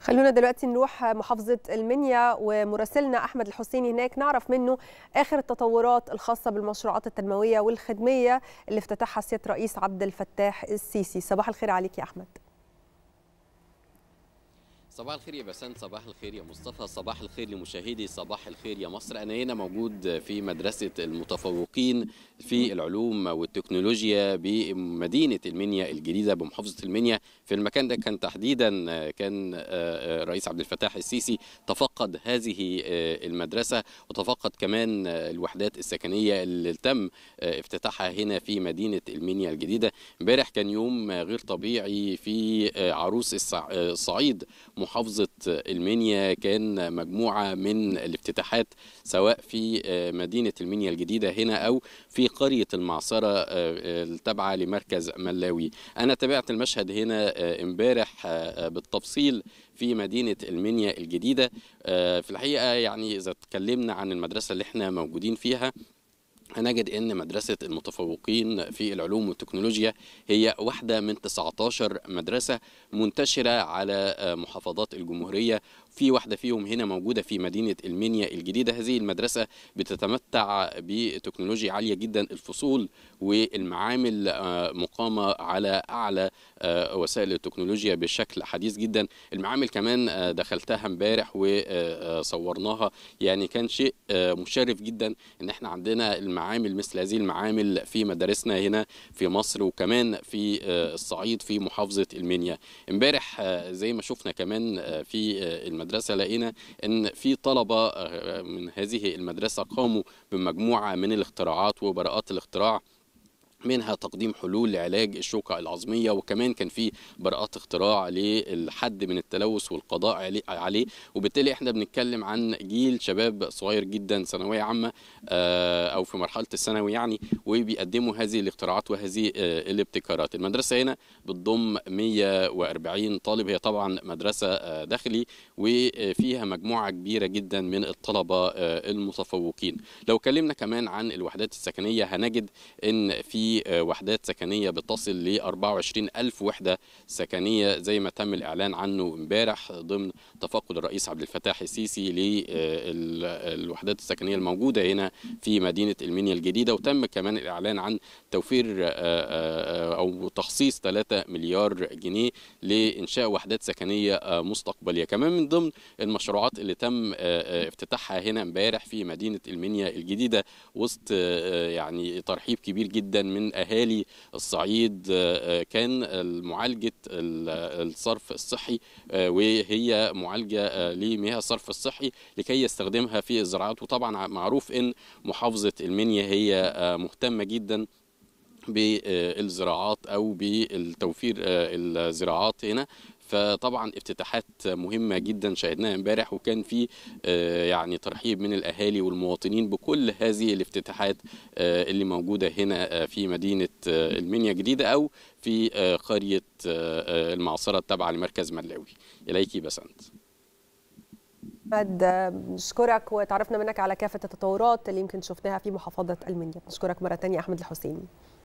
خلونا دلوقتي نروح محافظة المنيا ومراسلنا أحمد الحسيني هناك نعرف منه آخر التطورات الخاصة بالمشروعات التنموية والخدمية اللي افتتحها سيادة رئيس عبد الفتاح السيسي صباح الخير عليك يا أحمد صباح الخير يا بسنت صباح الخير يا مصطفى صباح الخير لمشاهدي صباح الخير يا مصر انا هنا موجود في مدرسه المتفوقين في العلوم والتكنولوجيا بمدينه المنيا الجديده بمحافظه المنيا في المكان ده كان تحديدا كان آه، الرئيس عبد الفتاح السيسي تفقد هذه آه، المدرسه وتفقد كمان آه، الوحدات السكنيه اللي تم افتتاحها هنا في مدينه المنيا الجديده امبارح كان يوم غير طبيعي في عروس الصعيد محافظة المنيا كان مجموعة من الافتتاحات سواء في آه، مدينة المنيا الجديدة هنا أو في قرية المعصرة آه، آه، التابعة لمركز ملاوي أنا تابعت المشهد هنا امبارح بالتفصيل في مدينة المنيا الجديدة في الحقيقة يعني إذا تكلمنا عن المدرسة اللي احنا موجودين فيها هنجد ان مدرسه المتفوقين في العلوم والتكنولوجيا هي واحده من 19 مدرسه منتشره على محافظات الجمهوريه في واحده فيهم هنا موجوده في مدينه المنيا الجديده هذه المدرسه بتتمتع بتكنولوجيا عاليه جدا الفصول والمعامل آه، مقامه على اعلى آه، وسائل التكنولوجيا بشكل حديث جدا المعامل كمان آه، دخلتها امبارح وصورناها يعني كان شيء مشرف جدا ان احنا عندنا المعامل معامل مثل هذه المعامل في مدارسنا هنا في مصر وكمان في آه، الصعيد في محافظة المنيا امبارح آه، زي ما شفنا كمان آه، في المدرسة لقينا ان في طلبة من هذه المدرسة قاموا بمجموعة من الاختراعات وبراءات الاختراع منها تقديم حلول لعلاج الشوكة العظمية وكمان كان في براءات اختراع للحد من التلوث والقضاء عليه وبالتالي احنا بنتكلم عن جيل شباب صغير جدا ثانوية عامة آه، أو في مرحلة الثانوي يعني وبيقدموا هذه الاختراعات وهذه آه، الابتكارات المدرسة هنا بتضم 140 طالب هي طبعا مدرسة آه، داخلي وفيها مجموعة كبيرة جدا من الطلبة المتفوقين لو كلمنا كمان عن الوحدات السكنية هنجد ان في آه، وحدات سكنية بتصل ل 24 ألف وحدة سكنية زي ما تم الإعلان عنه امبارح ضمن تفقد الرئيس عبد الفتاح السيسي للوحدات آه، السكنية الموجودة هنا في مدينة المنيا الجديدة وتم كمان الإعلان عن توفير آه، أو تخصيص 3 مليار جنيه لإنشاء وحدات سكنية مستقبلية كمان من ضمن المشروعات اللي تم افتتاحها هنا امبارح في مدينة المنيا الجديدة وسط يعني ترحيب كبير جدا من من اهالي الصعيد آه، آه، كان معالجه الصرف الصحي آه، وهي معالجه لمياه الصرف الصحي لكي يستخدمها في الزراعات وطبعا معروف ان محافظه المنيا هي مهتمه جدا بالزراعات او بالتوفير الزراعات هنا فطبعا افتتاحات مهمه جدا شاهدناها امبارح وكان في آه، يعني ترحيب من الاهالي والمواطنين بكل هذه الافتتاحات آه، اللي موجوده هنا آه، في مدينه المنيا الجديده او في قريه المعصره التابعه لمركز ملاوي اليكي بسنت بعد نشكرك وتعرفنا منك على كافه التطورات اللي يمكن شفناها في محافظه المنيا نشكرك مره ثانيه احمد الحسيني